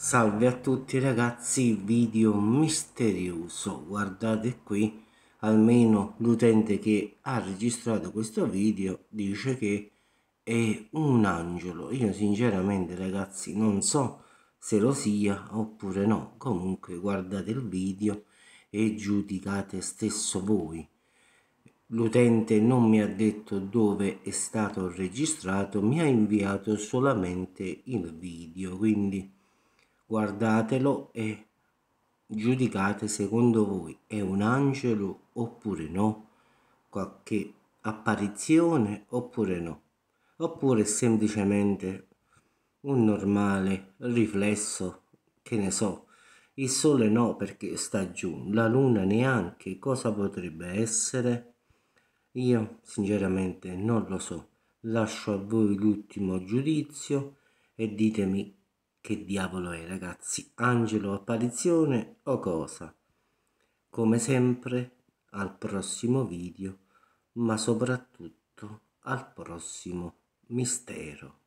Salve a tutti ragazzi, video misterioso, guardate qui, almeno l'utente che ha registrato questo video dice che è un angelo. Io sinceramente ragazzi non so se lo sia oppure no, comunque guardate il video e giudicate stesso voi. L'utente non mi ha detto dove è stato registrato, mi ha inviato solamente il video, quindi guardatelo e giudicate secondo voi è un angelo oppure no, qualche apparizione oppure no, oppure semplicemente un normale riflesso, che ne so, il sole no perché sta giù, la luna neanche, cosa potrebbe essere? Io sinceramente non lo so, lascio a voi l'ultimo giudizio e ditemi che diavolo è, ragazzi? Angelo apparizione o cosa? Come sempre, al prossimo video, ma soprattutto al prossimo mistero.